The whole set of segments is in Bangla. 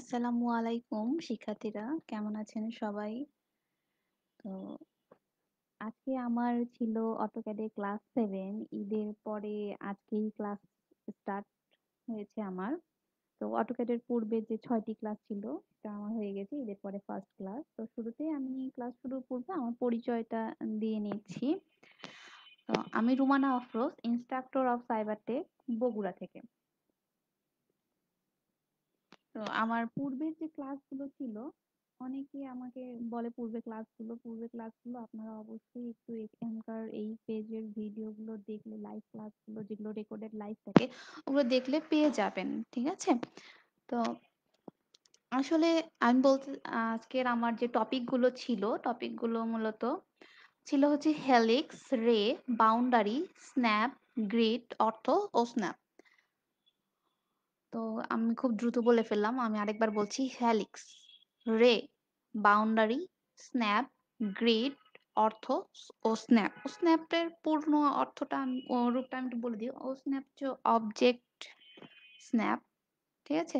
আসসালামু আলাইকুম শিক্ষার্থীরা কেমন আছেন সবাই তো আজকে আমার ছিল অটোক্যাডে ক্লাস সেভেন ঈদের পরে আজকেই ক্লাস স্টার্ট হয়েছে আমার তো অটোক্যাডের পূর্বে যে ছয়টি ক্লাস ছিল সেটা আমার হয়ে গেছে ঈদের পরে ফার্স্ট ক্লাস তো শুরুতে আমি ক্লাস শুরুর পূর্বে আমার পরিচয়টা দিয়ে নিচ্ছি তো আমি Rumana Afroz instructor of Cyber Tech Bogura থেকে তো আমার পূর্বের যে ক্লাসগুলো ছিল অনেকেই আমাকে বলে পূর্বে ক্লাসগুলো পূর্বে ক্লাসগুলো আপনারা অবশ্যই একটু এখানকার এই পেজের গুলো দেখলে লাইভ ক্লাসগুলো যেগুলো recorded লাইভ থাকে ওগুলো দেখলে পেয়ে যাবেন ঠিক আছে তো আসলে আমি বলতে আজকের আমার যে গুলো ছিল টপিকগুলো মূলত ছিল হচ্ছে হেলিক্স রে বাউন্ডারি স্ন্যাপ গ্রিড অর্থ ও স্ন্যাপ তো আমি খুব দ্রুত বলে ফেললাম আমি আরেকবার বলছি হ্যালিক্স রে বাউন্ডারি স্ন্যাপ গ্রিড অর্থ ও স্ন্যাপ ও স্ন্যাপের পূর্ণ অর্থটা রূপটা আমি একটু বলে দিই ও স্ন্যাপ হচ্ছে অবজেক্ট স্ন্যাপ ঠিক আছে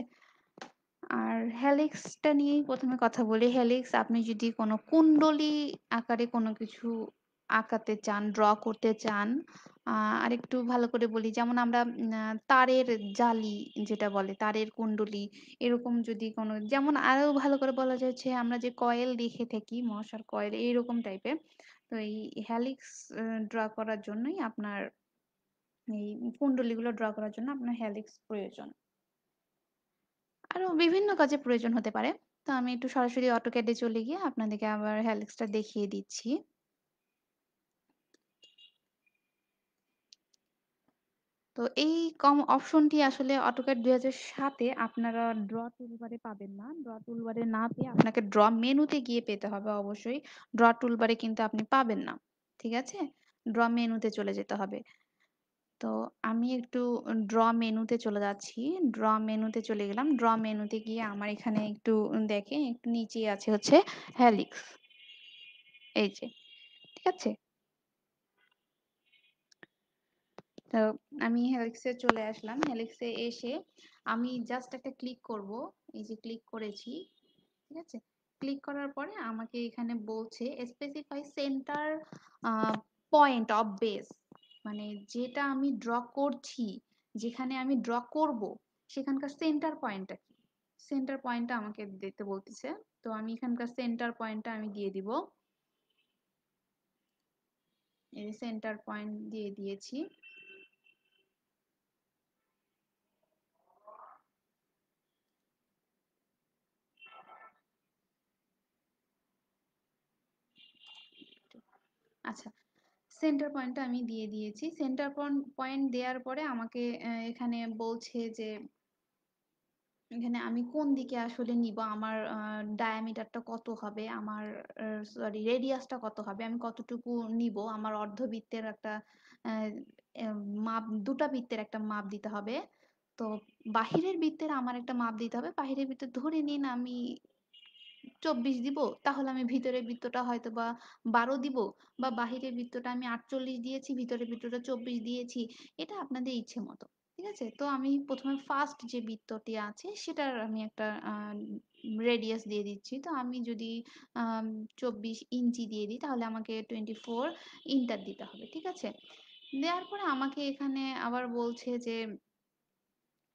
আর হ্যালিক্সটা নিয়েই প্রথমে কথা বলি হ্যালিক্স আপনি যদি কোনো কুণ্ডলী আকারে কোনো কিছু আঁকাতে চান ড্র করতে চান আর একটু ভালো করে বলি যেমন আমরা তারের জালি যেটা বলে তারের কুণ্ডলী এরকম যদি কোনো যেমন আরও ভালো করে বলা যাচ্ছে আমরা যে কয়েল দেখে থাকি মশার কয়েল এইরকম টাইপের তো এই হ্যালিক্স ড্র করার জন্যই আপনার এই কুণ্ডলীগুলো ড্র করার জন্য আপনার হ্যালিক্স প্রয়োজন আরও বিভিন্ন কাজে প্রয়োজন হতে পারে তো আমি একটু সরাসরি অটোক্যাডে চলে গিয়ে আপনাদেরকে আবার হ্যালিক্সটা দেখিয়ে দিচ্ছি তো এই কম অপশনটি আসলে দুই হাজার সাতে আপনারা ড্র টুলবারে পাবেন না ড্র টুলবারে না পেয়ে আপনাকে ড্র মেনুতে গিয়ে পেতে হবে অবশ্যই ড্র টুলবারে কিন্তু আপনি পাবেন না ঠিক আছে ড্র মেনুতে চলে যেতে হবে তো আমি একটু ড্র মেনুতে চলে যাচ্ছি ড্র মেনুতে চলে গেলাম ড্র মেনুতে গিয়ে আমার এখানে একটু দেখে একটু নিচে আছে হচ্ছে হ্যালিক্স এই যে ঠিক আছে তো আমি হেলিক্সে চলে আসলাম হেলিক্সে এসে আমি জাস্ট একটা ক্লিক করব এই যে ক্লিক করেছি ঠিক আছে ক্লিক করার পরে আমাকে এখানে বলছে specify centre point of base মানে যেটা আমি ড্র করছি যেখানে আমি ড্র করব সেখানকার সেন্টার পয়েন্টটা কি সেন্টার পয়েন্টটা আমাকে দিতে বলতেছে তো আমি এখানকার সেন্টার পয়েন্টটা আমি দিয়ে দিব এই সেন্টার পয়েন্ট দিয়ে দিয়েছি আচ্ছা সেন্টার পয়েন্টটা আমি দিয়ে দিয়েছি সেন্টার পয়েন্ট দেওয়ার পরে আমাকে এখানে বলছে যে এখানে আমি কোন দিকে আসলে নিব আমার ডায়ামিটারটা কত হবে আমার সরি রেডিয়াসটা কত হবে আমি কতটুকু নিব আমার অর্ধবৃত্তের একটা মাপ দুটা বৃত্তের একটা মাপ দিতে হবে তো বাহিরের বৃত্তের আমার একটা মাপ দিতে হবে বাহিরের বৃত্তে ধরে নিন আমি চব্বিশ দিব তাহলে আমি ভিতরের বৃত্তটা হয়তো বা বারো দিব বা বাহিরের বৃত্তটা আমি আটচল্লিশ দিয়েছি ভিতরের বৃত্তটা চব্বিশ দিয়েছি এটা আপনাদের ইচ্ছে মতো ঠিক আছে তো আমি প্রথমে ফার্স্ট যে বৃত্তটি আছে সেটার আমি একটা রেডিয়াস দিয়ে দিচ্ছি তো আমি যদি চব্বিশ ইঞ্চি দিয়ে দিই তাহলে আমাকে টোয়েন্টি ফোর ইন্টার দিতে হবে ঠিক আছে দেওয়ার পরে আমাকে এখানে আবার বলছে যে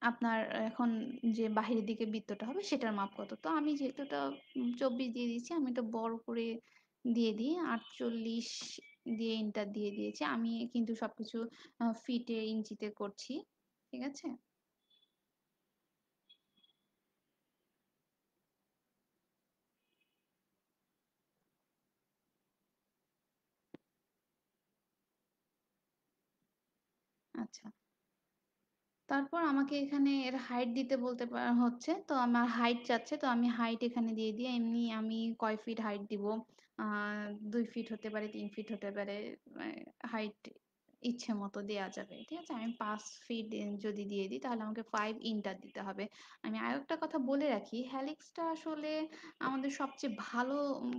আপনার এখন যে বাহিরের দিকে বৃত্তটা হবে সেটার মাপ কত তো আমি যেহেতু এটা চব্বিশ দিয়ে দিয়েছি আমি তো বড় করে দিয়ে দিই আটচল্লিশ দিয়ে ইন্টার দিয়ে দিয়েছি আমি কিন্তু সবকিছু ফিটে ইঞ্চিতে করছি ঠিক আছে আচ্ছা তারপর আমাকে এখানে এর হাইট দিতে বলতে পা- হচ্ছে তো আমার হাইট চাচ্ছে তো আমি হাইট এখানে দিয়ে দিয়ে এমনি আমি কয় ফিট হাইট দিব আহ দুই ফিট হতে পারে তিন ফিট হতে পারে হাইট ইচ্ছে মতো দেওয়া যাবে ঠিক আছে আমি পাঁচ ফিট যদি দিয়ে দিই তাহলে আমাকে ফাইভ ইনটার দিতে হবে আমি আর একটা কথা বলে রাখি হ্যালিক্সটা আসলে আমাদের সবচেয়ে ভালো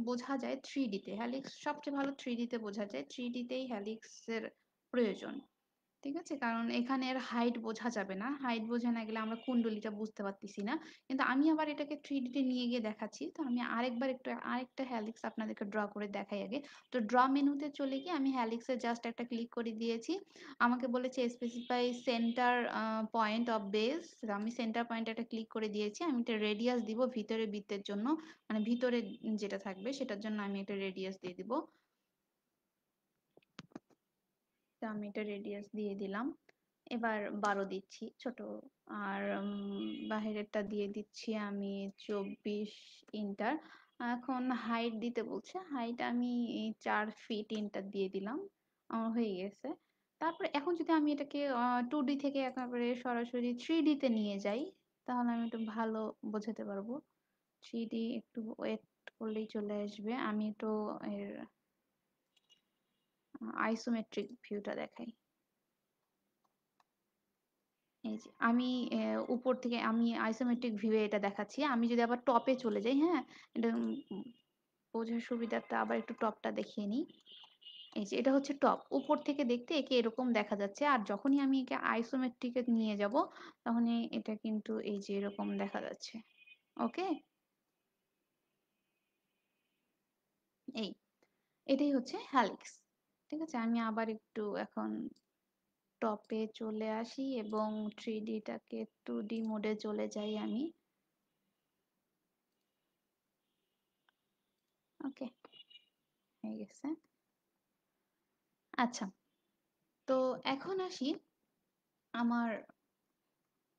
বোঝা যায় থ্রি ডিতে হ্যালিক্স সবচেয়ে ভালো থ্রি ডিতে বোঝা যায় থ্রি ডিতেই হ্যালিক্সের প্রয়োজন ঠিক আছে কারণ এখানে এর হাইট বোঝা যাবে না হাইট বোঝা না গেলে আমরা কুণ্ডলিটা বুঝতে পারতেছি না কিন্তু আমি আবার এটাকে থ্রি ডিতে নিয়ে গিয়ে দেখাচ্ছি তো আমি আরেকবার একটু আরেকটা হ্যালিক্স আপনাদেরকে ড্র করে দেখাই আগে তো ড্র মেনুতে চলে গিয়ে আমি হ্যালিক্সে জাস্ট একটা ক্লিক করে দিয়েছি আমাকে বলেছে specify centre point of base আমি সেন্টার পয়েন্ট একটা ক্লিক করে দিয়েছি আমি একটা রেডিয়াস দিব ভিতরে বৃত্তের জন্য মানে ভিতরে যেটা থাকবে সেটার জন্য আমি একটা রেডিয়াস দিয়ে দিবো আমি এটা রেডিয়াস দিয়ে দিলাম এবার বারো দিচ্ছি ছোট আর বাহিরেরটা দিয়ে দিচ্ছি আমি চব্বিশ ইন্টার এখন হাইট দিতে বলছে হাইট আমি চার ফিট ইন্টার দিয়ে দিলাম আমার হয়ে গেছে তারপরে এখন যদি আমি এটাকে টু ডি থেকে একেবারে সরাসরি থ্রি ডিতে নিয়ে যাই তাহলে আমি একটু ভালো বোঝাতে পারবো থ্রি ডি একটু ওয়েট করলেই চলে আসবে আমি তো এর আইসোমেট্রিক ভিউটা দেখাই এই যে আমি উপর থেকে আমি আইসোমেট্রিক ভিউয়ে এটা দেখাচ্ছি আমি যদি আবার টপে চলে যাই হ্যাঁ এটা বোঝার সুবিধাটা আবার একটু টপটা দেখিয়ে নিই এই যে এটা হচ্ছে টপ উপর থেকে দেখতে একে এরকম দেখা যাচ্ছে আর যখনই আমি একে আইসোমেট্রিকে নিয়ে যাব তখনই এটা কিন্তু এই যে এরকম দেখা যাচ্ছে ওকে এই এটাই হচ্ছে হ্যালিক্স ঠিক আছে আমি আবার একটু এখন টপে চলে আসি এবং থ্রি ডিটাকে টু ডি মোডে চলে যাই আমি ওকে হয়ে গেছে আচ্ছা তো এখন আসি আমার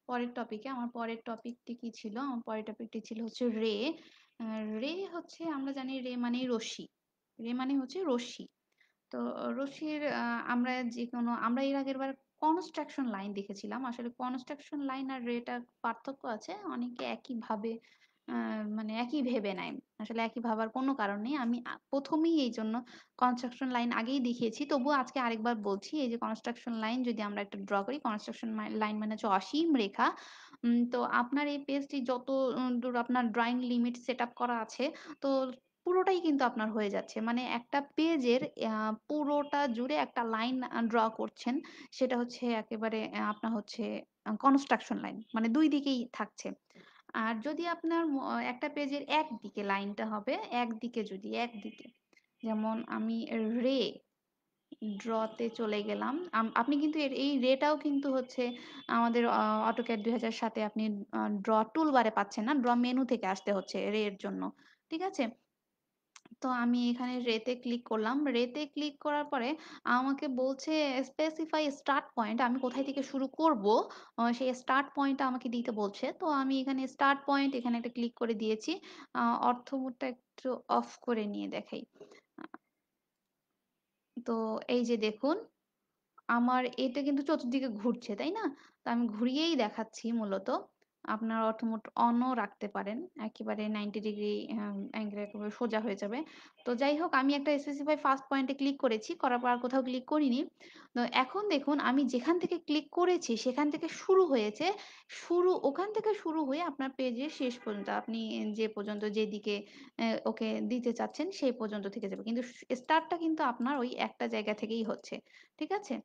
পরের টপিকে আমার পরের টপিকটি কি ছিল আমার পরের টপিকটি ছিল হচ্ছে রে রে হচ্ছে আমরা জানি রে মানে রশ্মি রে মানে হচ্ছে রশ্মি তো রশির আমরা যে কোনো আমরা এর আগের বার কনস্ট্রাকশন লাইন দেখেছিলাম আসলে কনস্ট্রাকশন লাইন আর রেটার পার্থক্য আছে অনেকে একইভাবে মানে একই ভেবে নেয় আসলে একই ভাবার কোনো কারণ নেই আমি প্রথমেই এই জন্য কনস্ট্রাকশন লাইন আগেই দেখিয়েছি তবুও আজকে আরেকবার বলছি এই যে কনস্ট্রাকশন লাইন যদি আমরা একটা ড্র করি কনস্ট্রাকশন লাইন মানে হচ্ছে অসীম রেখা তো আপনার এই পেজটি যত দূর আপনার ড্রয়িং লিমিট সেট করা আছে তো পুরোটাই কিন্তু আপনার হয়ে যাচ্ছে মানে একটা পেজের পুরোটা জুড়ে একটা লাইন ড্র করছেন সেটা হচ্ছে একেবারে আপনার হচ্ছে কনস্ট্রাকশন লাইন মানে দুই দিকেই থাকছে আর যদি আপনার একটা পেজের একদিকে লাইনটা হবে একদিকে যদি একদিকে যেমন আমি রে ড্রতে চলে গেলাম আপনি কিন্তু এই রেটাও কিন্তু হচ্ছে আমাদের অটোক্যাড দুই হাজার সাথে আপনি ড্র বারে পাচ্ছেন না ড্র মেনু থেকে আসতে হচ্ছে রে এর জন্য ঠিক আছে তো আমি এখানে রেতে ক্লিক করলাম। রেতে ক্লিক করার পরে আমাকে বলছে স্পেসিফাই স্টার্ট পয়েন্ট আমি কোথায় থেকে শুরু করব আহ, সেই স্টার্ট পয়েন্টটা আমাকে দিতে বলছে। তো আমি এখানে স্টার্ট পয়েন্ট এখানে একটা ক্লিক করে দিয়েছি। আহ অর্থ মোডটা একটু অফ করে নিয়ে দেখাই। তো এই যে দেখুন আমার এটা কিন্তু চতুর্দিকে ঘুরছে তাই না? তো আমি ঘুরিয়েই দেখাচ্ছি মূলত। আপনার অর্থমুট অনও রাখতে পারেন একেবারে নাইনটি ডিগ্রি অ্যাঙ্গেল সোজা হয়ে যাবে তো যাই হোক আমি একটা স্পেসিফাই ফার্স্ট পয়েন্টে ক্লিক করেছি করার পর আর কোথাও ক্লিক করিনি তো এখন দেখুন আমি যেখান থেকে ক্লিক করেছি সেখান থেকে শুরু হয়েছে শুরু ওখান থেকে শুরু হয়ে আপনার পেজের শেষ পর্যন্ত আপনি যে পর্যন্ত যেদিকে ওকে দিতে চাচ্ছেন সেই পর্যন্ত থেকে যাবে কিন্তু স্টার্টটা কিন্তু আপনার ওই একটা জায়গা থেকেই হচ্ছে ঠিক আছে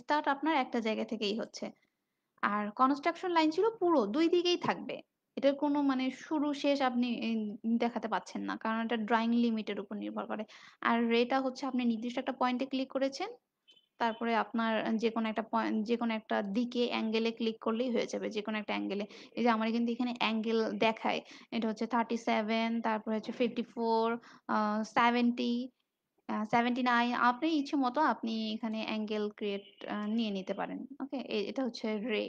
স্টার্ট আপনার একটা জায়গা থেকেই হচ্ছে আর কনস্ট্রাকশন লাইন ছিল পুরো দুই দিকেই থাকবে এটার কোনো মানে শুরু শেষ আপনি দেখাতে পাচ্ছেন না কারণ এটা ড্রয়িং লিমিটের উপর নির্ভর করে আর এটা হচ্ছে আপনি নির্দিষ্ট একটা পয়েন্টে ক্লিক করেছেন তারপরে আপনার যে কোনো একটা পয়েন্ট যে কোনো একটা দিকে অ্যাঙ্গেলে ক্লিক করলেই হয়ে যাবে যে কোনো একটা অ্যাঙ্গেলে এই যে আমার কিন্তু এখানে অ্যাঙ্গেল দেখায় এটা হচ্ছে থার্টি সেভেন তারপরে হচ্ছে ফিফটি ফোর সেভেন্টি 79 আপনি ইচ্ছে মতো আপনি এখানে অ্যাঙ্গেল ক্রিয়েট নিয়ে নিতে পারেন ওকে এটা হচ্ছে রে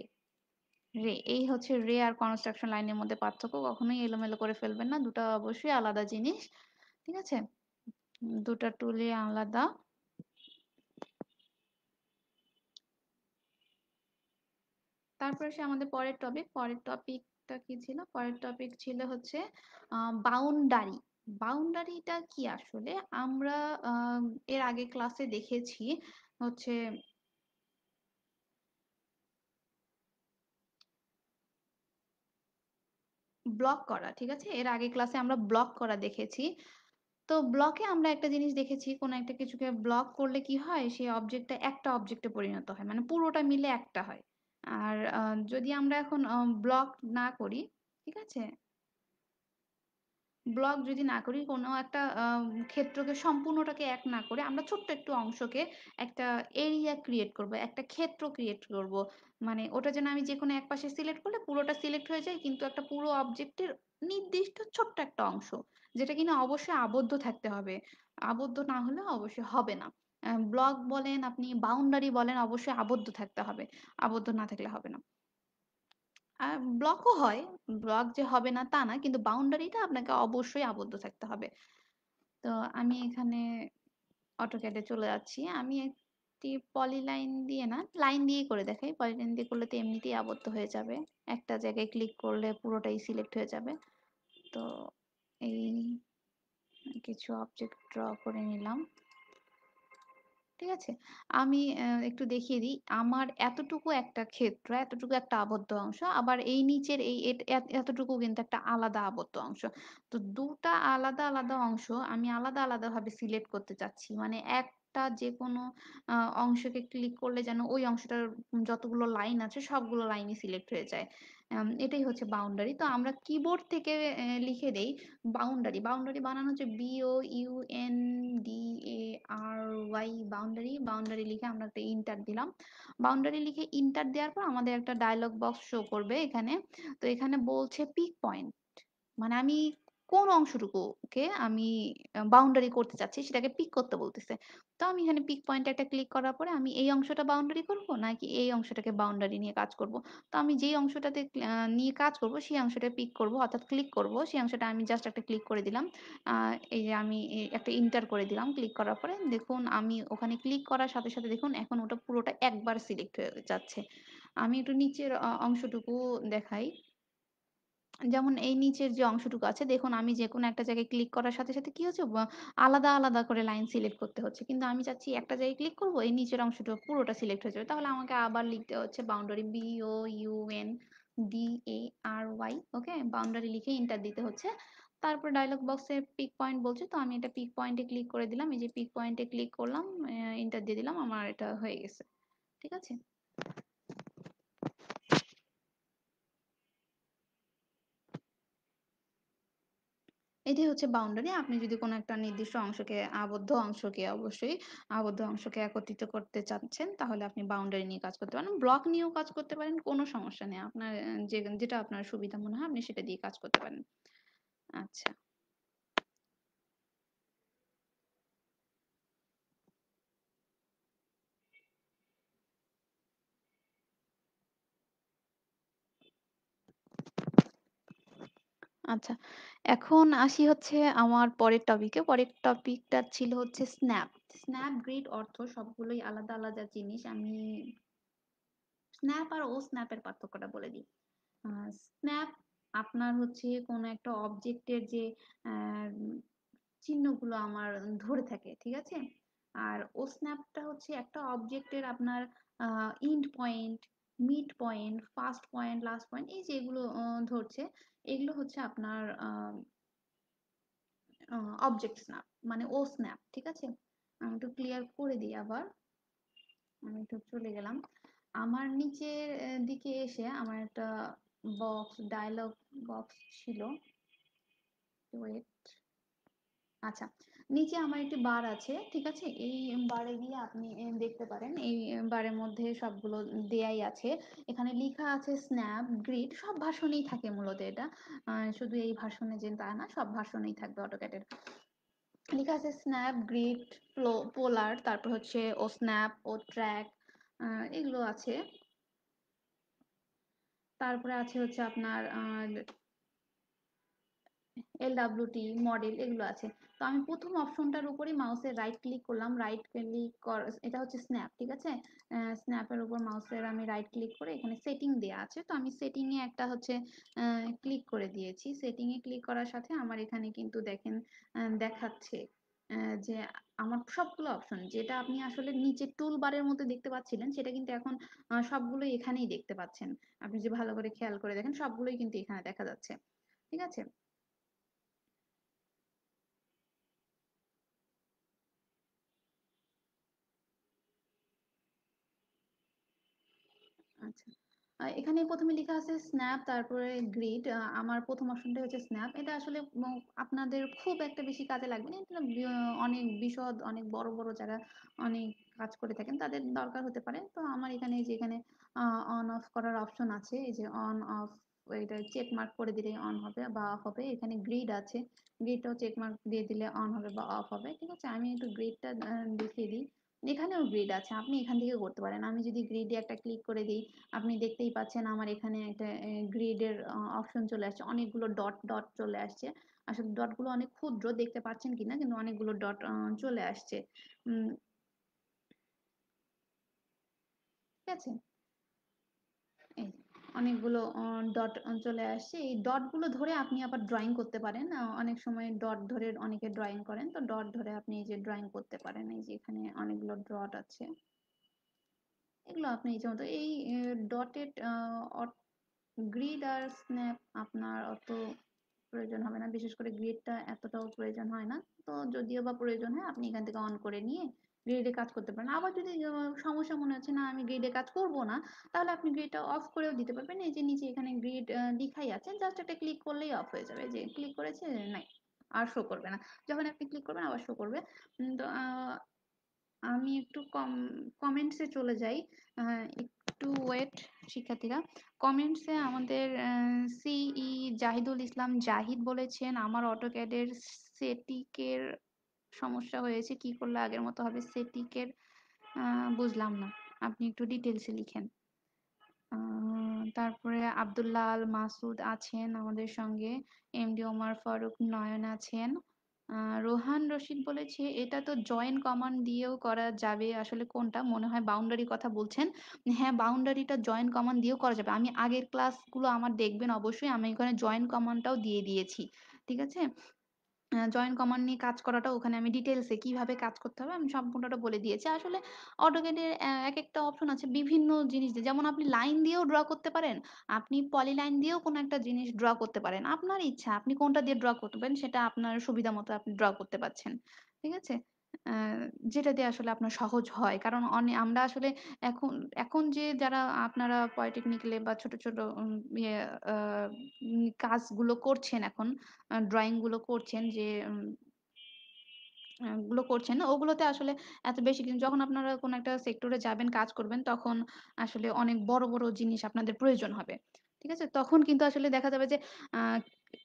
রে এই হচ্ছে রে আর কনস্ট্রাকশন লাইনের মধ্যে পার্থক্য কখনোই এলোমেলো করে ফেলবেন না দুটো অবশ্যই আলাদা জিনিস ঠিক আছে দুটা টুলি আলাদা তারপরে সে আমাদের পরের টপিক পরের টপিকটা কি ছিল পরের টপিক ছিল হচ্ছে বাউন্ডারি বাউন্ডারিটা কি আসলে আমরা এর আগে ক্লাসে দেখেছি হচ্ছে ব্লক করা ঠিক আছে এর আগে ক্লাসে আমরা ব্লক করা দেখেছি তো ব্লকে আমরা একটা জিনিস দেখেছি কোনো একটা কিছুকে ব্লক করলে কি হয় সেই অবজেক্টটা একটা অবজেক্টে পরিণত হয় মানে পুরোটা মিলে একটা হয় আর যদি আমরা এখন ব্লক না করি ঠিক আছে ব্লক যদি না করি কোনো একটা ক্ষেত্রকে সম্পূর্ণটাকে এক না করে আমরা ছোট্ট একটু অংশকে একটা এরিয়া ক্রিয়েট করব একটা ক্ষেত্র ক্রিয়েট করব মানে ওটা যেন আমি যে কোনো এক পাশে সিলেক্ট করলে পুরোটা সিলেক্ট হয়ে যায় কিন্তু একটা পুরো অবজেক্টের নির্দিষ্ট ছোট্ট একটা অংশ যেটা কিনা অবশ্যই আবদ্ধ থাকতে হবে আবদ্ধ না হলে অবশ্যই হবে না ব্লক বলেন আপনি বাউন্ডারি বলেন অবশ্যই আবদ্ধ থাকতে হবে আবদ্ধ না থাকলে হবে না আর ব্লকও হয় ব্লক যে হবে না তা না কিন্তু বাউন্ডারিটা আপনাকে অবশ্যই আবদ্ধ থাকতে হবে তো আমি এখানে অটোক্যাডে চলে যাচ্ছি আমি একটি পলিলাইন দিয়ে না লাইন দিয়ে করে দেখাই পলিলাইন দিয়ে করলে তো এমনিতেই আবদ্ধ হয়ে যাবে একটা জায়গায় ক্লিক করলে পুরোটাই সিলেক্ট হয়ে যাবে তো এই কিছু অবজেক্ট ড্র করে নিলাম ঠিক আছে? আমি অ্যা একটু দেখিয়ে দিই। আমার এতটুকু একটা ক্ষেত্র, এতটুকু একটা আবদ্ধ অংশ। আবার এই নিচের এই এত এতটুকু কিন্তু একটা আলাদা আবদ্ধ অংশ। তো দুটা আলাদা, আলাদা অংশ আমি আলাদা, আলাদা ভাবে সিলেক্ট করতে চাচ্ছি। মানে একটা যেকোনো আ অংশকে ক্লিক করলে যেন ওই অংশটার যতগুলো লাইন আছে সবগুলো লাইনই সিলেক্ট হয়ে যায়। এটাই হচ্ছে বাউন্ডারি তো আমরা কিবোর্ড থেকে লিখে দেই বাউন্ডারি বাউন্ডারি বানানো হচ্ছে B O U N D A R Y boundary boundary লিখে আমরা একটা ইন্টার দিলাম বাউন্ডারি লিখে ইন্টার দেওয়ার পর আমাদের একটা ডায়লগ বক্স শো করবে এখানে তো এখানে বলছে পিক পয়েন্ট মানে আমি কোন অংশটুকুকে আমি বাউন্ডারি করতে চাচ্ছি সেটাকে পিক করতে বলতেছে তো আমি এখানে পিক পয়েন্ট একটা ক্লিক করার পরে আমি এই অংশটা বাউন্ডারি করব নাকি এই অংশটাকে বাউন্ডারি নিয়ে কাজ করব তো আমি যেই অংশটাতে নিয়ে কাজ করব সেই অংশটা পিক করব অর্থাৎ ক্লিক করব সেই অংশটা আমি জাস্ট একটা ক্লিক করে দিলাম এই যে আমি একটা ইন্টার করে দিলাম ক্লিক করার পরে দেখুন আমি ওখানে ক্লিক করার সাথে সাথে দেখুন এখন ওটা পুরোটা একবার সিলেক্ট হয়ে যাচ্ছে আমি একটু নিচের অংশটুকু দেখাই যেমন এই নিচের যে অংশটুকু আছে দেখুন আমি যে কোনো একটা জায়গায় ক্লিক করার সাথে সাথে কি হচ্ছে আলাদা আলাদা করে লাইন সিলেক্ট করতে হচ্ছে কিন্তু আমি চাচ্ছি একটা জায়গায় ক্লিক করবো এই নিচের অংশটুকু পুরোটা সিলেক্ট হয়ে যাবে তাহলে আমাকে আবার লিখতে হচ্ছে boundary B O U N D A R Y okay boundary লিখে ইন্টার দিতে হচ্ছে তারপর ডায়লগ বক্সে পিক পয়েন্ট বলছে তো আমি এটা পিক পয়েন্টে ক্লিক করে দিলাম এই যে পিক পয়েন্টে ক্লিক করলাম ইন্টার দিয়ে দিলাম আমার এটা হয়ে গেছে ঠিক আছে এটাই হচ্ছে বাউন্ডারি আপনি যদি কোনো একটা নির্দিষ্ট অংশকে আবদ্ধ অংশকে অবশ্যই আবদ্ধ অংশকে একত্রিত করতে চাচ্ছেন তাহলে আপনি বাউন্ডারি নিয়ে কাজ করতে পারেন ব্লক নিয়েও কাজ করতে পারেন কোনো সমস্যা নেই আপনার যে যেটা আপনার সুবিধা মনে হয় আপনি সেটা দিয়ে কাজ করতে পারেন আচ্ছা আচ্ছা। এখন আসি হচ্ছে আমার পরের টপিকে। পরের টপিকটা ছিল হচ্ছে স্ন্যাপ। স্ন্যাপগ্রিড অর্থ সবগুলোই আলাদা, আলাদা জিনিস। আমি স্ন্যাপ আর ও স্ন্যাপ এর পার্থক্যটা বলে দিই। আ স্ন্যাপ আপনার হচ্ছে কোনো একটা অবজেক্টের যে অ্যা চিহ্নগুলো আমার ধরে থাকে, ঠিক আছে? আর অ-স্ন্যাপটা হচ্ছে একটা অবজেক্টের আপনার আ end point mid point first point last point এই যে এগুলো ধরছে এগুলো হচ্ছে আপনার অবজেক্ট স্ন্যাপ মানে ও স্ন্যাপ ঠিক আছে আমি একটু ক্লিয়ার করে দিই আবার আমি একটু চলে গেলাম আমার নিচের দিকে এসে আমার একটা বক্স ডায়লগ বক্স ছিল ওয়েট আচ্ছা নিচে আমার একটি বার আছে ঠিক আছে এই বারে গিয়ে আপনি দেখতে পারেন এই বারের মধ্যে সবগুলো দেয়াই আছে এখানে লেখা আছে স্ন্যাপ গ্রিড সব ভাষণেই থাকে মূলত এটা শুধু এই ভাষণে যে তা না সব ভাষণেই থাকবে অটোক্যাটের লেখা আছে স্ন্যাপ গ্রিড পোলার তারপর হচ্ছে ও স্ন্যাপ ও ট্র্যাক এগুলো আছে তারপরে আছে হচ্ছে আপনার এলডাব্লিউটি মডেল এগুলো আছে তো আমি প্রথম অপশনটার উপরেই মাউসে রাইট ক্লিক করলাম রাইট ক্লিক এটা হচ্ছে স্ন্যাপ ঠিক আছে স্ন্যাপের উপর মাউসের আমি রাইট ক্লিক করে এখানে সেটিং দেওয়া আছে তো আমি সেটিংয়ে একটা হচ্ছে ক্লিক করে দিয়েছি সেটিংয়ে ক্লিক করার সাথে আমার এখানে কিন্তু দেখেন দেখাচ্ছে যে আমার সবগুলো অপশন যেটা আপনি আসলে নিচে টুল বারের মধ্যে দেখতে পাচ্ছিলেন সেটা কিন্তু এখন সবগুলোই এখানেই দেখতে পাচ্ছেন আপনি যে ভালো করে খেয়াল করে দেখেন সবগুলোই কিন্তু এখানে দেখা যাচ্ছে ঠিক আছে এখানে প্রথমে লেখা আছে স্ন্যাপ তারপরে গ্রিড আমার প্রথম অপশনটা হচ্ছে স্ন্যাপ এটা আসলে আপনাদের খুব একটা বেশি কাজে লাগবে না এটা অনেক বিশদ অনেক বড় বড় যারা অনেক কাজ করে থাকেন তাদের দরকার হতে পারে তো আমার এখানে যে এখানে অন অফ করার অপশন আছে এই যে অন অফ এটা চেক মার্ক করে দিলে অন হবে বা অফ হবে এখানে গ্রিড আছে গ্রিডটাও চেক মার্ক দিয়ে দিলে অন হবে বা অফ হবে ঠিক আছে আমি একটু গ্রিডটা দেখিয়ে দিই এখানেও গ্রিড আছে আপনি এখান থেকে করতে পারেন আমি যদি গ্রিডে একটা ক্লিক করে দিই আপনি দেখতেই পাচ্ছেন আমার এখানে একটা গ্রিডের অপশন চলে আসছে অনেকগুলো ডট ডট চলে আসছে আসলে ডটগুলো অনেক ক্ষুদ্র দেখতে পাচ্ছেন কিনা কিন্তু অনেকগুলো ডট চলে আসছে ঠিক আছে অনেকগুলো ডট চলে আসছে এই ডটগুলো ধরে আপনি আবার ড্রয়িং করতে পারেন অনেক সময় ডট ধরে অনেকে ড্রয়িং করেন তো ডট ধরে আপনি এই যে ড্রয়িং করতে পারেন এই যে এখানে অনেকগুলো ডট আছে এগুলো আপনি এই যেমন এই ডটেড গ্রিড আর স্ন্যাপ আপনার অত প্রয়োজন হবে না বিশেষ করে গ্রিডটা এতটাও প্রয়োজন হয় না তো যদিও বা প্রয়োজন হয় আপনি এখান থেকে অন করে নিয়ে গ্রেডে কাজ করতে পারেন আবার যদি সমস্যা মনে হচ্ছে না আমি গ্রেডে কাজ করব না তাহলে আপনি গ্রেডটা অফ করেও দিতে পারবেন এই যে নিচে এখানে গ্রেড লিখাই আছে জাস্ট একটা ক্লিক করলেই অফ হয়ে যাবে যে ক্লিক করেছে নাই আর শো করবে না যখন আপনি ক্লিক করবেন আবার শো করবে তো আমি একটু কম কমেন্টসে চলে যাই একটু ওয়েট শিক্ষার্থীরা কমেন্টসে আমাদের সিই e জাহিদুল ইসলাম জাহিদ বলেছেন আমার অটোক্যাডের সেটিকের সমস্যা হয়েছে কি করলে আগের মতো হবে সেটিকের বুঝলাম না আপনি একটু ডিটেলসে লিখেন তারপরে আবদুল্লাহ আল মাসুদ আছেন আমাদের সঙ্গে এমডি ওমর ফারুক নয়ন আছেন রোহান রশিদ বলেছে এটা তো জয়েন কমান্ড দিয়েও করা যাবে আসলে কোনটা মনে হয় বাউন্ডারি কথা বলছেন হ্যাঁ বাউন্ডারিটা জয়েন কমান্ড দিয়েও করা যাবে আমি আগের ক্লাসগুলো আমার দেখবেন অবশ্যই আমি এখানে জয়েন কমান্ডটাও দিয়ে দিয়েছি ঠিক আছে জয়েন্ট কমান্ড নিয়ে কাজ করাটা ওখানে আমি ডিটেইলস এ কিভাবে কাজ করতে হবে আমি সম্পূর্ণটা বলে দিয়েছি। আসলে AutoCAD এর এক একটা অপশন আছে বিভিন্ন জিনিস দিয়ে যেমন আপনি লাইন দিয়েও ড্র করতে পারেন, আপনি পলিলাইন দিয়েও কোনো একটা জিনিস ড্র করতে পারেন। আপনার ইচ্ছা আপনি কোনটা দিয়ে ড্র করবেন সেটা আপনার সুবিধা মতো আপনি ড্র করতে পারছেন। ঠিক আছে? আহ যেটা দিয়ে আসলে আপনার সহজ হয়। কারণ অনে আমরা আসলে এখন এখন যে যারা আপনারা পলিটেকনিক্যাল এ বা ছোট, ছোট উম ইয়ে কাজগুলো করছেন এখন, আ গুলো করছেন যে উম গুলো করছেন, ওগুলোতে আসলে এত বেশি কিন্তু যখন আপনারা কোন একটা সেক্টরে যাবেন, কাজ করবেন, তখন আসলে অনেক বড়, বড় জিনিস আপনাদের প্রয়োজন হবে। ঠিক আছে? তখন কিন্তু আসলে দেখা যাবে যে আহ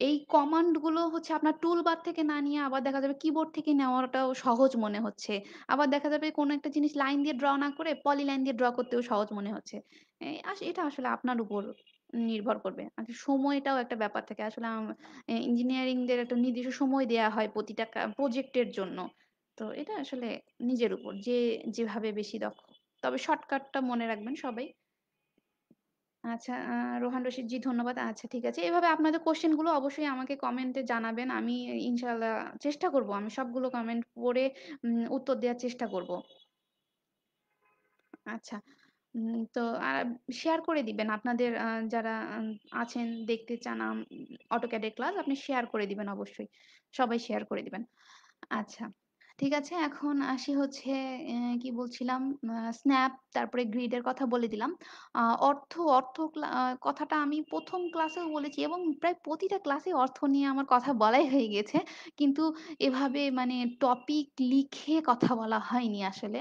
এই কমান্ড গুলো হচ্ছে আপনার টুল বার থেকে না নিয়ে আবার দেখা যাবে কিবোর্ড থেকে নেওয়াটাও সহজ মনে হচ্ছে আবার দেখা যাবে কোনো একটা জিনিস লাইন দিয়ে ড্র না করে পলি লাইন দিয়ে ড্র করতেও সহজ মনে হচ্ছে এই এটা আসলে আপনার উপর নির্ভর করবে আর সময়টাও একটা ব্যাপার থাকে আসলে ইঞ্জিনিয়ারিং দের একটা নির্দিষ্ট সময় দেয়া হয় প্রতিটা প্রজেক্টের জন্য তো এটা আসলে নিজের উপর যে যেভাবে বেশি দক্ষ তবে শর্টকাটটা মনে রাখবেন সবাই আচ্ছা আহ রোহান রশিদ জি ধন্যবাদ। আচ্ছা ঠিক আছে। এভাবে আপনাদের কোয়েশ্চেন গুলো অবশ্যই আমাকে কমেন্টে জানাবেন। আমি ইনশাআল্লাহ চেষ্টা করব আমি সবগুলো কমেন্ট পড়ে উম উত্তর দেওয়ার চেষ্টা করব। আচ্ছা। উম তো আর শেয়ার করে দিবেন আপনাদের যারা আছেন দেখতে চান আম AutoCAD এর ক্লাস আপনি শেয়ার করে দিবেন অবশ্যই। সবাই শেয়ার করে দিবেন। আচ্ছা। ঠিক আছে এখন আসি হচ্ছে কি বলছিলাম স্ন্যাপ তারপরে গ্রিডের কথা বলে দিলাম অর্থ অর্থ ক্লা- কথাটা আমি প্রথম ক্লাসেও বলেছি এবং প্রায় প্রতিটা ক্লাসে অর্থ নিয়ে আমার কথা বলাই হয়ে গেছে কিন্তু এভাবে মানে টপিক লিখে কথা বলা হয়নি আসলে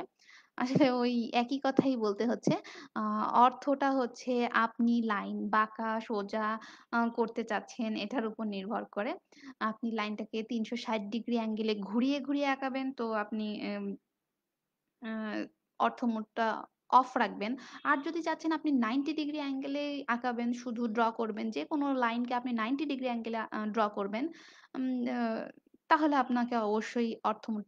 আসলে ওই একই কথাই বলতে হচ্ছে। আহ অর্থটা হচ্ছে আপনি লাইন বাঁকা সোজা আহ করতে চাচ্ছেন এটার উপর নির্ভর করে। আপনি লাইনটাকে ষাট ডিগ্রি এ ঘুরিয়ে, ঘুরিয়ে আঁকাবেন তো আপনি আহ অর্থ মোডটা অফ রাখবেন। আর যদি চাচ্ছেন আপনি 90° ডিগ্রি এ আঁকাবেন, শুধু ড্র করবেন। যে কোনো লাইনকে আপনি 90° ডিগ্রি এ ড্র করবেন। উম আহ তাহলে আপনাকে অবশ্যই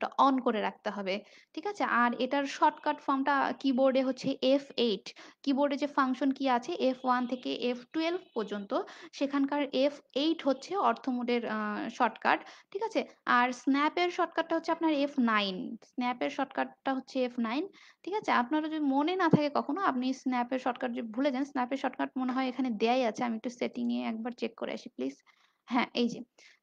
টা অন করে রাখতে হবে। ঠিক আছে? আর এটার শর্টকাট ফর্মটা কিবোর্ডে হচ্ছে এইট কিবোর্ডে যে ফাংশন কি আছে ওয়ান থেকে টুয়েলভ পর্যন্ত সেখানকার এইট হচ্ছে অর্থমুডের শর্টকাট। ঠিক আছে? আর স্ন্যাপের এর শর্টকাটটা হচ্ছে আপনার এফ নাইন এর শর্টকাটটা হচ্ছে নাইন ঠিক আছে? আপনার যদি মনে না থাকে কখনো আপনি স্ন্যাপের এর শর্টকাট যদি ভুলে যান স্ন্যাপের এর শর্টকাট মনে হয় এখানে দেয়াই আছে। আমি একটু সেটিং এ একবার চেক করে আসি প্লিজ। হ্যাঁ, এই যে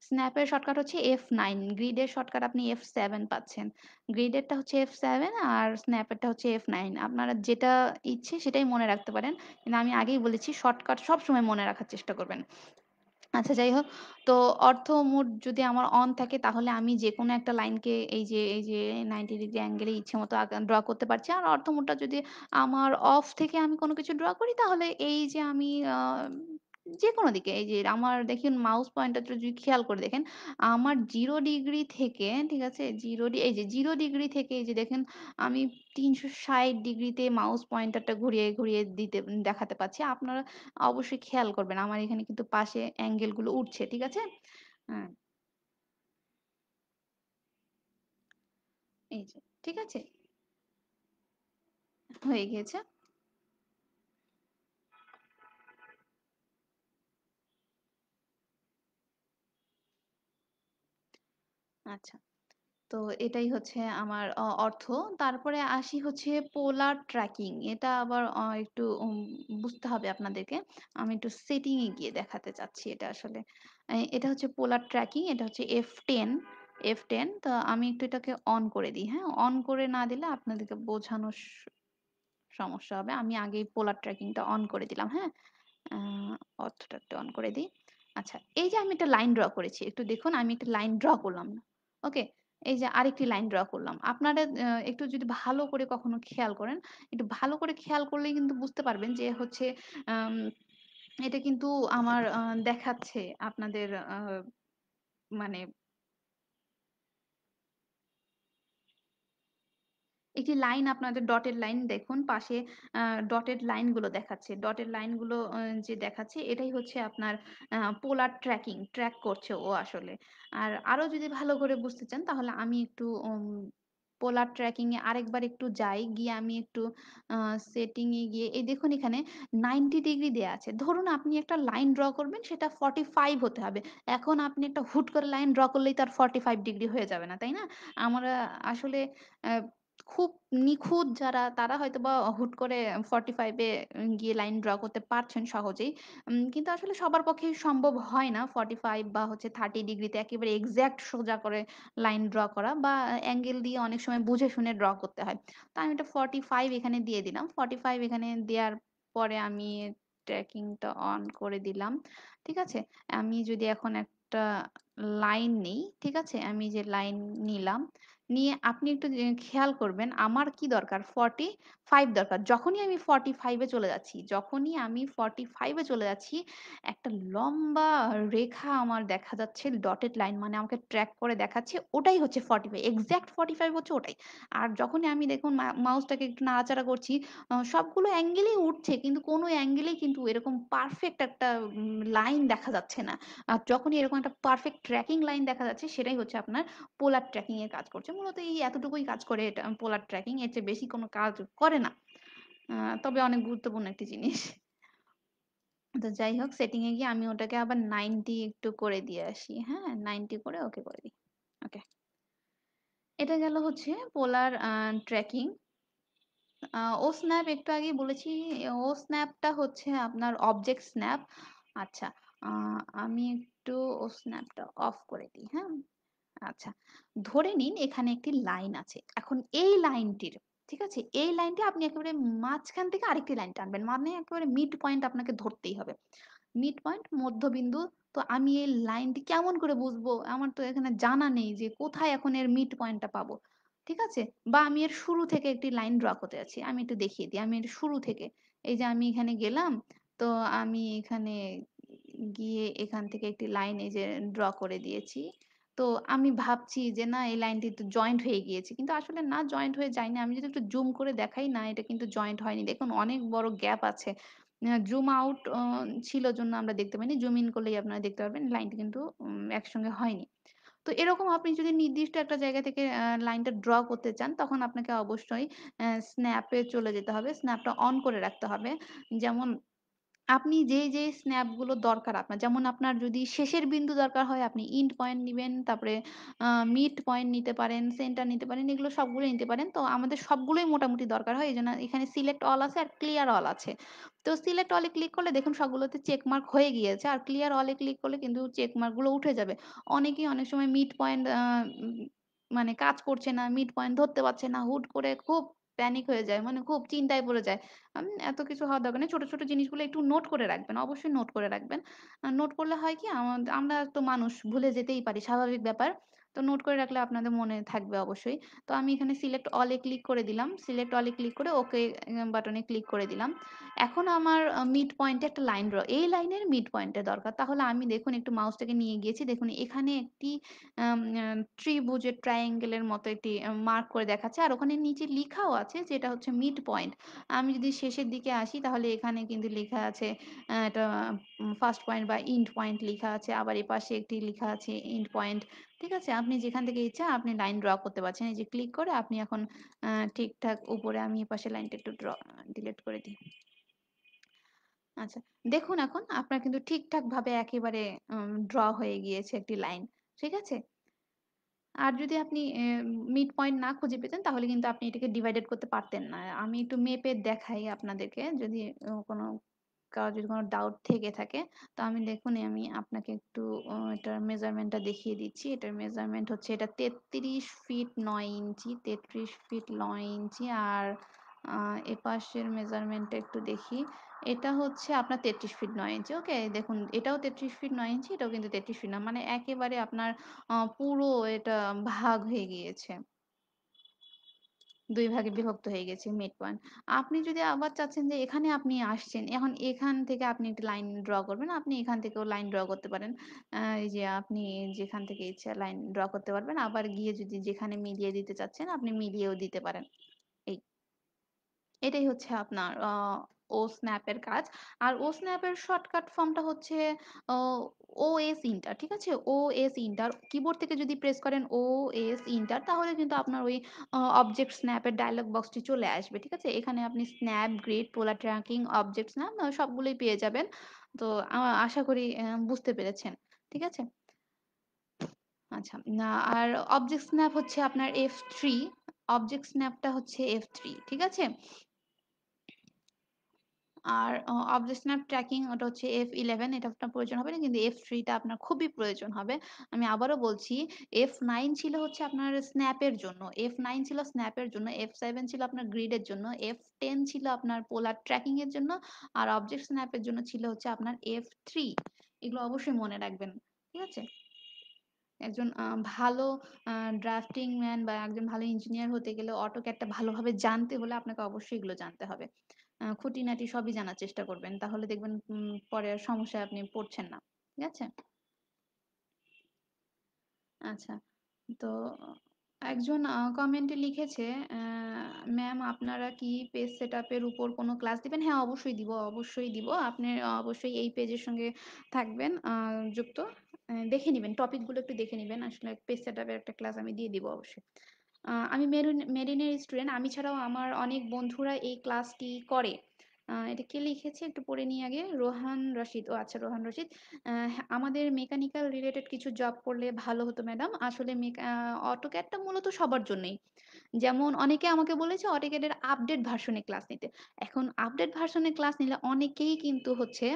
স্ন্যাপের শর্টকাট হচ্ছে নাইন গ্রিডের শর্টকাট আপনি সেভেন পাচ্ছেন। গ্রিডেরটা হচ্ছে সেভেন আর স্ন্যাপেরটা হচ্ছে নাইন আপনারা যেটা ইচ্ছে সেটাই মনে রাখতে পারেন। কিন্তু আমি আগেই বলেছি শর্টকাট সবসময় মনে রাখার চেষ্টা করবেন। আচ্ছা যাই হোক, তো অর্থ মোড যদি আমার অন থাকে তাহলে আমি যে কোনো একটা লাইনকে এই যে এই যে 90 ডিগ্রি অ্যাঙ্গেলে ইচ্ছে মতো ড্র করতে পারছি। আর অর্থ মোডটা যদি আমার অফ থেকে আমি কোনো কিছু ড্র করি তাহলে এই যে আমি যেকোনো দিকে এই যে আমার দেখেন মাউস পয়েন্টারটা যদি খেয়াল করে দেখেন আমার জিরো ডিগ্রি থেকে ঠিক আছে জিরো ডি এই যে জিরো ডিগ্রি থেকে এই যে দেখেন আমি তিনশো 360 ডিগ্রিতে মাউস পয়েন্টারটা ঘুরিয়ে ঘুরিয়ে দিতে দেখাতে পাচ্ছি আপনারা অবশ্যই খেয়াল করবেন আমার এখানে কিন্তু পাশে অ্যাঙ্গেলগুলো উঠছে ঠিক আছে হ্যাঁ এই যে ঠিক আছে হয়ে গিয়েছে আচ্ছা। তো এটাই হচ্ছে আমার অর্থ। তারপরে আসি হচ্ছে polar tracking এটা আবার একটু বুঝতে হবে আপনাদেরকে। আমি একটু setting এ গিয়ে দেখাতে চাচ্ছি এটা আসলে। এটা হচ্ছে polar tracking এটা হচ্ছে F10 F10 তো আমি একটু এটাকে on করে দিই, হ্যাঁ? on করে না দিলে আপনাদেরকে বোঝানো সমস্যা হবে। আমি আগেই polar tracking টা on করে দিলাম, হ্যাঁ? অর্থটা একটু on করে দিই। আচ্ছা, এই যে আমি একটা লাইন draw করেছি। একটু দেখুন আমি একটা লাইন draw করলাম। ওকে এই যে আরেকটি লাইন ড্র করলাম আপনারা একটু যদি ভালো করে কখনো খেয়াল করেন একটু ভালো করে খেয়াল করলে কিন্তু বুঝতে পারবেন যে হচ্ছে এটা কিন্তু আমার দেখাচ্ছে আপনাদের মানে একটি লাইন আপনাদের ডটের লাইন দেখুন পাশে ডটের লাইনগুলো দেখাচ্ছে ডটের লাইনগুলো যে দেখাচ্ছে এটাই হচ্ছে আপনার পোলার ট্র্যাকিং ট্র্যাক করছে ও আসলে আর আরো যদি ভালো করে বুঝতে চান তাহলে আমি একটু পোলার ট্র্যাকিং এ আরেকবার একটু যাই গিয়ে আমি একটু সেটিং এ গিয়ে এই দেখুন এখানে 90 ডিগ্রি দেয়া আছে ধরুন আপনি একটা লাইন ড্র করবেন সেটা 45 হতে হবে এখন আপনি একটা হুট করে লাইন ড্র করলেই তার 45 ডিগ্রি হয়ে যাবে না তাই না আমরা আসলে খুব নিখুঁত যারা তারা হয়তোবা হুট করে 45 এ গিয়ে লাইন ড্র করতে পারছেন সহজেই। উম কিন্তু আসলে সবার পক্ষে সম্ভব হয় না ফাইভ বা হচ্ছে থার্টি ডিগ্রিতে তে একেবারে এক্সাক্ট সোজা করে লাইন ড্র করা বা অ্যাঙ্গেল দিয়ে অনেক সময় বুঝে শুনে ড্র করতে হয়। তো আমি এটা ফাইভ এখানে দিয়ে দিলাম। ফাইভ এখানে দেওয়ার পরে আমি ট্র্যাকিংটা অন করে দিলাম। ঠিক আছে? আমি যদি এখন একটা লাইন নিই, ঠিক আছে? আমি যে লাইন নিলাম। নিয়ে আপনি একটু খেয়াল করবেন আমার কি দরকার ফর্টি ফাইভ দরকার যখনই আমি ফর্টি ফাইভে চলে যাচ্ছি যখনই আমি ফর্টি ফাইভে চলে যাচ্ছি একটা লম্বা রেখা আমার দেখা যাচ্ছে ডটেড লাইন মানে আমাকে ট্র্যাক করে দেখাচ্ছে ওটাই হচ্ছে forty five exact forty five হচ্ছে ওটাই আর যখনই আমি দেখুন মাউসটাকে একটু নাড়াচাড়া করছি সবগুলো অ্যাঙ্গেলেই উঠছে কিন্তু কোনো অ্যাঙ্গেলেই কিন্তু এরকম পারফেক্ট একটা লাইন দেখা যাচ্ছে না আর যখনই এরকম একটা পারফেক্ট ট্র্যাকিং লাইন দেখা যাচ্ছে সেটাই হচ্ছে আপনার পোলার ট্র্যাকিংয়ের কাজ করছে এটা মূলত এই এতটুকুই কাজ করে এটা পোলার ট্র্যাকিং এর চেয়ে বেশি কোনো কাজ করে না তবে অনেক গুরুত্বপূর্ণ একটি জিনিস তো যাই হোক সেটিং এ গিয়ে আমি ওটাকে আবার নাইনটি একটু করে দিয়ে আসি হ্যাঁ নাইনটি করে ওকে করে দিই ওকে এটা গেল হচ্ছে পোলার ট্র্যাকিং ও স্ন্যাপ একটু আগে বলেছি ও স্ন্যাপটা হচ্ছে আপনার অবজেক্ট স্ন্যাপ আচ্ছা আমি একটু ও স্ন্যাপটা অফ করে দিই হ্যাঁ আচ্ছা ধরে নিন এখানে একটি লাইন আছে এখন এই লাইনটির ঠিক আছে এই লাইনটি আপনি একেবারে মাঝখান থেকে আরেকটি লাইন টানবেন মানে একেবারে মিড পয়েন্ট আপনাকে ধরতেই হবে মিড পয়েন্ট মধ্যবিন্দু তো আমি এই লাইনটি কেমন করে বুঝবো আমার তো এখানে জানা নেই যে কোথায় এখন এর মিড পয়েন্টটা পাবো ঠিক আছে বা আমি এর শুরু থেকে একটি লাইন ড্র করতে যাচ্ছি আমি একটু দেখিয়ে দিই আমি এর শুরু থেকে এই যে আমি এখানে গেলাম তো আমি এখানে গিয়ে এখান থেকে একটি লাইন এই যে ড্র করে দিয়েছি তো আমি ভাবছি যে না এই লাইনটি তো জয়েন্ট হয়ে গিয়েছে। কিন্তু আসলে না জয়েন্ট হয়ে যায়নি। আমি যদি একটু জুম করে দেখাই না এটা কিন্তু জয়েন্ট হয়নি। দেখুন অনেক বড় গ্যাপ আছে। জুম আউট ছিল জন্য আমরা দেখতে পাইনি। জুম ইন করলেই আপনারা দেখতে পারবেন লাইনটি কিন্তু একসঙ্গে হয়নি। তো এরকম আপনি যদি নির্দিষ্ট একটা জায়গা থেকে লাইনটা ড্র করতে চান তখন আপনাকে অবশ্যই স্ন্যাপে এ চলে যেতে হবে। স্ন্যাপটা অন করে রাখতে হবে। যেমন আপনি যে, যে, স্ন্যাপ গুলো দরকার আপনার যেমন আপনার যদি শেষের বিন্দু দরকার হয় আপনি ইন্ট পয়েন্ট নিবেন, তারপরে মিড পয়েন্ট নিতে পারেন, সেন্টার নিতে পারেন, এগুলো সবগুলোই নিতে পারেন। তো আমাদের সবগুলোই মোটামুটি দরকার হয়। জন্য এখানে সিলেক্ট অল আছে আর ক্লিয়ার অল আছে। তো সিলেক্ট অলে এ ক্লিক করলে দেখুন সবগুলোতে চেকমার্ক হয়ে গিয়েছে। আর ক্লিয়ার অলে এ ক্লিক করলে কিন্তু চেক গুলো উঠে যাবে। অনেকেই অনেক সময় মিড পয়েন্ট মানে কাজ করছে না, মিড পয়েন্ট ধরতে পারছে না। হুট করে খুব প্যানিক হয়ে যায় মানে খুব চিন্তায় পড়ে যায় এত কিছু হওয়ার দরকার নেই ছোট ছোট জিনিসগুলো একটু নোট করে রাখবেন অবশ্যই নোট করে রাখবেন নোট করলে হয় কি আমরা তো মানুষ ভুলে যেতেই পারি স্বাভাবিক ব্যাপার তো নোট করে রাখলে আপনাদের মনে থাকবে অবশ্যই তো আমি এখানে সিলেক্ট অলে ক্লিক করে দিলাম সিলেক্ট অলে ক্লিক করে ওকে বাটনে ক্লিক করে দিলাম এখন আমার মিড পয়েন্টে একটা লাইন ড্র এই লাইনের মিড পয়েন্টে দরকার তাহলে আমি দেখুন একটু মাউসটাকে নিয়ে গিয়েছি দেখুন এখানে একটি ত্রিভুজের ট্রায়াঙ্গেলের মতো একটি মার্ক করে দেখাচ্ছে আর ওখানে নিচে লেখাও আছে যেটা হচ্ছে মিড পয়েন্ট আমি যদি শেষের দিকে আসি তাহলে এখানে কিন্তু লেখা আছে এটা ফার্স্ট পয়েন্ট বা ইন্ড পয়েন্ট লেখা আছে আবার এপাশে একটি লেখা আছে ইন্ড পয়েন্ট ঠিক আছে? আপনি যেখান থেকে ইচ্ছা আপনি লাইন ড্র করতে পারছেন। এই যে ক্লিক করে আপনি এখন ঠিকঠাক উপরে আমি পাশে লাইনটা একটু ড্র ডিলিট করে দিই। আচ্ছা, দেখুন এখন আপনার কিন্তু ঠিকঠাকভাবে একেবারে ড্র হয়ে গিয়েছে একটি লাইন। ঠিক আছে? আর যদি আপনি মিড পয়েন্ট না খুঁজে পেতেন তাহলে কিন্তু আপনি এটাকে ডিভাইডেড করতে পারতেন না। আমি একটু মেপে দেখাই আপনাদেরকে যদি কোনো কারো যদি কোনো ডাউট থেকে থাকে তো আমি দেখুন আমি আপনাকে একটু এটার মেজারমেন্টটা দেখিয়ে দিচ্ছি এটার মেজারমেন্ট হচ্ছে এটা তেত্রিশ ফিট নয় ইঞ্চি তেত্রিশ ফিট নয় ইঞ্চি আর এপাশের মেজারমেন্টটা একটু দেখি এটা হচ্ছে আপনার তেত্রিশ ফিট নয় ইঞ্চি ওকে দেখুন এটাও তেত্রিশ ফিট নয় ইঞ্চি এটাও কিন্তু তেত্রিশ ফিট না মানে একেবারে আপনার পুরো এটা ভাগ হয়ে গিয়েছে দুই ভাগে বিভক্ত হয়ে গেছে মিড পয়েন্ট আপনি যদি আবার চাচ্ছেন যে এখানে আপনি আসছেন এখন এখান থেকে আপনি একটা লাইন ড্র করবেন আপনি এখান থেকেও লাইন ড্র করতে পারেন এই যে আপনি যেখান থেকে ইচ্ছা লাইন ড্র করতে পারবেন আবার গিয়ে যদি যেখানে মিলিয়ে দিতে চাচ্ছেন আপনি মিলিয়েও দিতে পারেন এই এটাই হচ্ছে আপনার আহ ও স্ন্যাপের কাজ আর ও স্ন্যাপের শর্টকাট ফর্মটা হচ্ছে ও এস ইন্টার ঠিক আছে ও এস ইন্টার কিবোর্ড থেকে যদি প্রেস করেন ও এস ইন্টার তাহলে কিন্তু আপনার ওই অবজেক্ট স্ন্যাপের ডায়লগ বক্সটি চলে আসবে ঠিক আছে এখানে আপনি snap grid polar tracking object snap সবগুলোই পেয়ে যাবেন তো আশা করি বুঝতে পেরেছেন ঠিক আছে আচ্ছা আর অবজেক্ট স্ন্যাপ হচ্ছে আপনার এফ থ্রি অবজেক্ট স্ন্যাপটা হচ্ছে এফ থ্রি ঠিক আছে আর অফ দ্য স্ন্যাপ ট্র্যাকিং ওটা হচ্ছে এফ ইলেভেন এটা আপনার প্রয়োজন হবে না কিন্তু এফ থ্রিটা আপনার খুবই প্রয়োজন হবে আমি আবারও বলছি এফ নাইন ছিল হচ্ছে আপনার স্ন্যাপের জন্য এফ নাইন ছিল স্ন্যাপের জন্য এফ সেভেন ছিল আপনার গ্রিডের জন্য এফ টেন ছিল আপনার পোলার ট্র্যাকিং এর জন্য আর অবজেক্ট স্ন্যাপের জন্য ছিল হচ্ছে আপনার এফ থ্রি এগুলো অবশ্যই মনে রাখবেন ঠিক আছে একজন ভালো ড্রাফটিং ম্যান বা একজন ভালো ইঞ্জিনিয়ার হতে গেলে একটা ভালোভাবে জানতে হলে আপনাকে অবশ্যই এগুলো জানতে হবে খুঁটিনাটি সবই জানার চেষ্টা করবেন তাহলে দেখবেন পরে আর সমস্যায় আপনি পড়ছেন না ঠিক আছে আচ্ছা তো একজন কমেন্টে লিখেছে ম্যাম আপনারা কি পেজ সেট আপের উপর কোনো ক্লাস দিবেন হ্যাঁ অবশ্যই দিব অবশ্যই দিব আপনি অবশ্যই এই পেজের সঙ্গে থাকবেন যুক্ত দেখে নেবেন টপিকগুলো একটু দেখে নেবেন আসলে পেজ সেট আপের একটা ক্লাস আমি দিয়ে দিব অবশ্যই আমি মেরিনের স্টুডেন্ট আমি ছাড়াও আমার অনেক বন্ধুরা এই ক্লাসটি করে এটা কে লিখেছে একটু পড়ে নিয়ে আগে রোহান রশিদ ও আচ্ছা রোহান রশিদ আমাদের মেকানিক্যাল রিলেটেড কিছু জব করলে ভালো হতো ম্যাডাম আসলে অটোক্যাডটা মূলত সবার জন্যই যেমন অনেকে আমাকে বলেছে অটোক্যাডের আপডেট ভার্সনে ক্লাস নিতে এখন আপডেট ভার্সনে ক্লাস নিলে অনেকেই কিন্তু হচ্ছে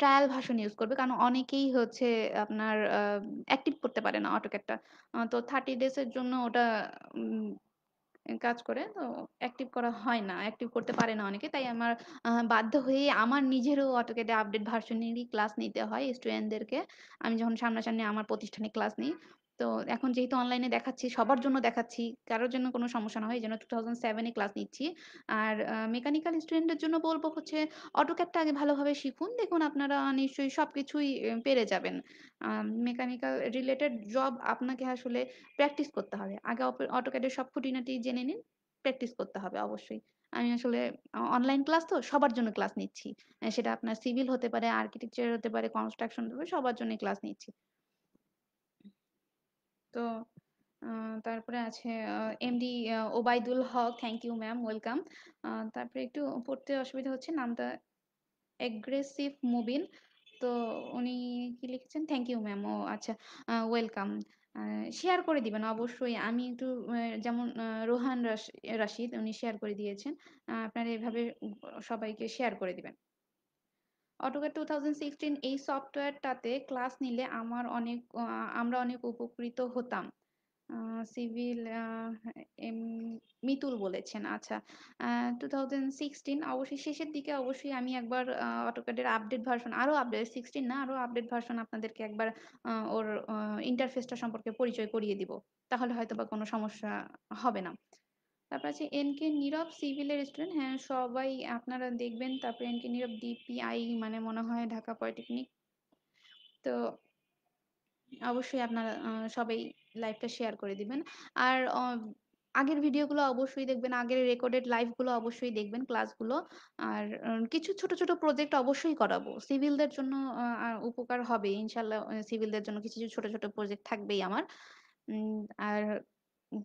ট্রায়াল ভার্সন ইউজ করবে কারণ অনেকেই হচ্ছে আপনার অ্যাক্টিভ করতে পারে না অটোক্যাডটা তো থার্টি এর জন্য ওটা কাজ করে তো অ্যাক্টিভ করা হয় না অ্যাক্টিভ করতে পারে না অনেকে তাই আমার বাধ্য হয়ে আমার নিজেরও অটোকেটে আপডেট ভার্সনেরই ক্লাস নিতে হয় স্টুডেন্টদেরকে আমি যখন সামনাসামনি আমার প্রতিষ্ঠানে ক্লাস নিই তো এখন যেহেতু অনলাইনে দেখাচ্ছি সবার জন্য দেখাচ্ছি কারোর জন্য কোনো সমস্যা না হয় যেন টু থাউজেন্ড সেভেনে ক্লাস নিচ্ছি আর মেকানিক্যাল স্টুডেন্টের জন্য বলবো হচ্ছে অটোক্যাডটা আগে ভালোভাবে শিখুন দেখুন আপনারা নিশ্চয়ই সব কিছুই পেরে যাবেন মেকানিক্যাল রিলেটেড জব আপনাকে আসলে প্র্যাকটিস করতে হবে আগে অটোক্যাডের সব খুঁটিনাটি জেনে নিন প্র্যাকটিস করতে হবে অবশ্যই আমি আসলে অনলাইন ক্লাস তো সবার জন্য ক্লাস নিচ্ছি সেটা আপনার সিভিল হতে পারে আর্কিটেকচার হতে পারে কনস্ট্রাকশন হতে পারে সবার জন্য ক্লাস নিচ্ছি তো তারপরে আছে MD Obaidul Haque thank you ma'am welcome তারপরে একটু পড়তে অসুবিধা হচ্ছে নামটা অ্যাগ্রেসিভ মুবিন তো উনি কি লিখেছেন থ্যাংক ইউ ম্যাম ও আচ্ছা ওয়েলকাম শেয়ার করে দিবেন অবশ্যই আমি একটু যেমন রোহান রাশিদ উনি শেয়ার করে দিয়েছেন আপনারা এভাবে সবাইকে শেয়ার করে দিবেন অটোক্যাড টু এই সফটওয়্যারটাতে ক্লাস নিলে আমার অনেক আমরা অনেক উপকৃত হতাম সিভিল মিতুল বলেছেন আচ্ছা টু থাউজেন্ড সিক্সটিন অবশ্যই শেষের দিকে অবশ্যই আমি একবার অটোক্যাডের আপডেট ভার্সন আরও আপডেট সিক্সটিন না আরও আপডেট ভার্সন আপনাদেরকে একবার ওর ইন্টারফেসটা সম্পর্কে পরিচয় করিয়ে দিব তাহলে হয়তো বা কোনো সমস্যা হবে না তারপর আছে এন কে নীরব সিভিলের স্টুডেন্ট হ্যাঁ সবাই আপনারা দেখবেন তারপরে এন কে নীরব ডিপিআই মানে মনে হয় ঢাকা পলিটেকনিক তো অবশ্যই আপনারা সবাই লাইভটা শেয়ার করে দিবেন আর আগের ভিডিওগুলো অবশ্যই দেখবেন আগের রেকর্ডেড লাইভগুলো অবশ্যই দেখবেন ক্লাসগুলো আর কিছু ছোট ছোট প্রজেক্ট অবশ্যই করাবো সিভিলদের জন্য উপকার হবে ইনশাল্লাহ সিভিলদের জন্য কিছু ছোট ছোট প্রজেক্ট থাকবেই আমার আর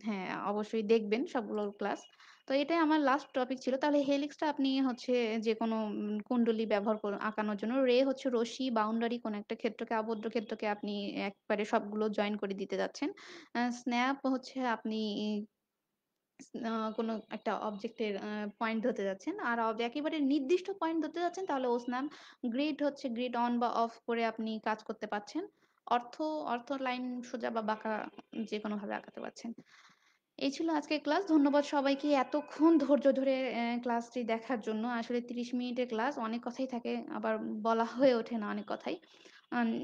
হ্যাঁ অবশ্যই দেখবেন সবগুলোর ক্লাস তো এটাই আমার লাস্ট টপিক ছিল তাহলে হেলিক্সটা আপনি হচ্ছে যে কোনো কুণ্ডলী ব্যবহার করে আঁকানোর জন্য রে হচ্ছে রশি বাউন্ডারি কোন একটা ক্ষেত্রকে আবদ্ধ ক্ষেত্রকে আপনি একবারে সবগুলো জয়েন করে দিতে যাচ্ছেন স্ন্যাপ হচ্ছে আপনি কোনো একটা অবজেক্টের পয়েন্ট ধরতে যাচ্ছেন আর একেবারে নির্দিষ্ট পয়েন্ট ধরতে যাচ্ছেন তাহলে স্ন্যাপ গ্রিড হচ্ছে গ্রিড অন বা অফ করে আপনি কাজ করতে পারছেন অর্থ অর্থ লাইন সোজা বা বাঁকা যে কোনো ভাবে আঁকাতে পারছেন এই ছিল আজকে ক্লাস ধন্যবাদ সবাইকে এতক্ষণ ধৈর্য ধরে ক্লাসটি দেখার জন্য আসলে তিরিশ মিনিটের ক্লাস অনেক কথাই থাকে আবার বলা হয়ে ওঠে না অনেক কথাই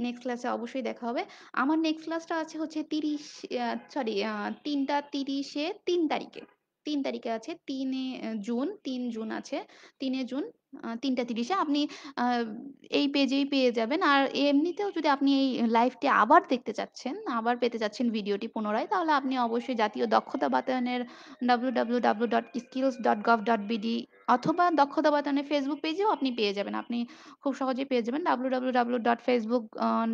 নেক্সট ক্লাসে অবশ্যই দেখা হবে আমার নেক্সট ক্লাসটা আছে হচ্ছে তিরিশ সরি তিনটা তিরিশে তিন তারিখে তিন তারিখে আছে তিনে জুন তিন জুন আছে তিনে জুন তিনটা তিরিশে আপনি এই পেজেই পেয়ে যাবেন আর এমনিতেও যদি আপনি এই লাইভটি আবার দেখতে চাচ্ছেন আবার পেতে চাচ্ছেন ভিডিওটি পুনরায় তাহলে আপনি অবশ্যই জাতীয় দক্ষতা বাতায়নের W W W dot skills dot gov dot BD অথবা দক্ষতা বাতায়নের ফেসবুক পেজেও আপনি পেয়ে যাবেন আপনি খুব সহজেই পেয়ে যাবেন W W W dot Facebook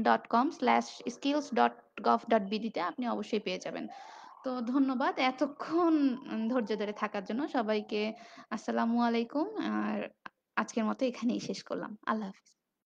dot com slash skills dot gov dot বিডিতে আপনি অবশ্যই পেয়ে যাবেন তো ধন্যবাদ এতক্ষণ ধৈর্য ধরে থাকার জন্য সবাইকে আসসালামু আলাইকুম আর আজকের মতো এখানেই শেষ করলাম আল্লাহ হাফিজ